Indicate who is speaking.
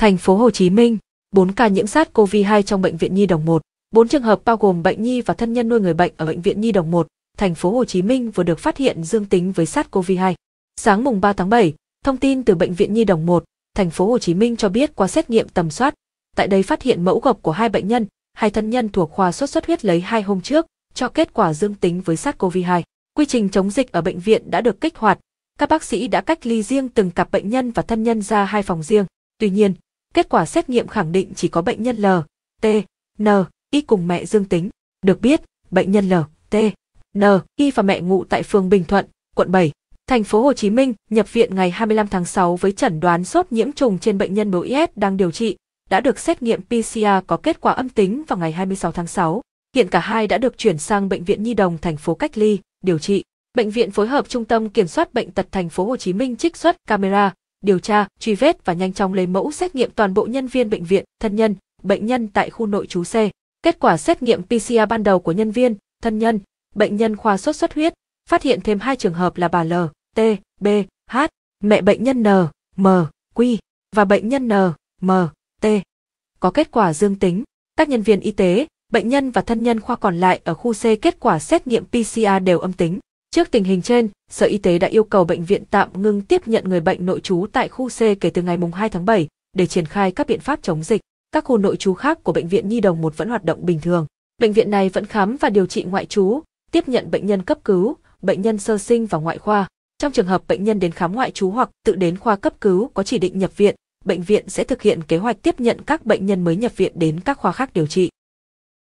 Speaker 1: Thành phố Hồ Chí Minh, 4 ca nhiễm SARS-CoV-2 trong bệnh viện Nhi đồng 1. 4 trường hợp bao gồm bệnh nhi và thân nhân nuôi người bệnh ở bệnh viện Nhi đồng 1, thành phố Hồ Chí Minh vừa được phát hiện dương tính với SARS-CoV-2. Sáng mùng 3 tháng 7, thông tin từ bệnh viện Nhi đồng 1, thành phố Hồ Chí Minh cho biết qua xét nghiệm tầm soát, tại đây phát hiện mẫu gộp của hai bệnh nhân, hai thân nhân thuộc khoa sốt xuất huyết lấy hai hôm trước, cho kết quả dương tính với SARS-CoV-2. Quy trình chống dịch ở bệnh viện đã được kích hoạt, các bác sĩ đã cách ly riêng từng cặp bệnh nhân và thân nhân ra hai phòng riêng. Tuy nhiên, Kết quả xét nghiệm khẳng định chỉ có bệnh nhân L, T, N, Y cùng mẹ dương tính. Được biết, bệnh nhân L, T, N, Y và mẹ ngụ tại phường Bình Thuận, quận 7, thành phố Hồ Chí Minh, nhập viện ngày 25 tháng 6 với chẩn đoán sốt nhiễm trùng trên bệnh nhân bướu đang điều trị, đã được xét nghiệm PCR có kết quả âm tính vào ngày 26 tháng 6. Hiện cả hai đã được chuyển sang bệnh viện Nhi đồng thành phố cách ly, điều trị. Bệnh viện phối hợp Trung tâm Kiểm soát bệnh tật thành phố Hồ Chí Minh trích xuất camera, điều tra, truy vết và nhanh chóng lấy mẫu xét nghiệm toàn bộ nhân viên bệnh viện, thân nhân, bệnh nhân tại khu nội trú C. Kết quả xét nghiệm PCR ban đầu của nhân viên, thân nhân, bệnh nhân khoa sốt xuất huyết, phát hiện thêm hai trường hợp là bà L, T, B, H, mẹ bệnh nhân N, M, Q và bệnh nhân N, M, T. Có kết quả dương tính. Các nhân viên y tế, bệnh nhân và thân nhân khoa còn lại ở khu C kết quả xét nghiệm PCR đều âm tính. Trước tình hình trên, Sở Y tế đã yêu cầu bệnh viện tạm ngưng tiếp nhận người bệnh nội trú tại khu C kể từ ngày 2 tháng 7 để triển khai các biện pháp chống dịch. Các khu nội trú khác của bệnh viện Nhi đồng 1 vẫn hoạt động bình thường. Bệnh viện này vẫn khám và điều trị ngoại trú, tiếp nhận bệnh nhân cấp cứu, bệnh nhân sơ sinh và ngoại khoa. Trong trường hợp bệnh nhân đến khám ngoại trú hoặc tự đến khoa cấp cứu có chỉ định nhập viện, bệnh viện sẽ thực hiện kế hoạch tiếp nhận các bệnh nhân mới nhập viện đến các khoa khác điều trị.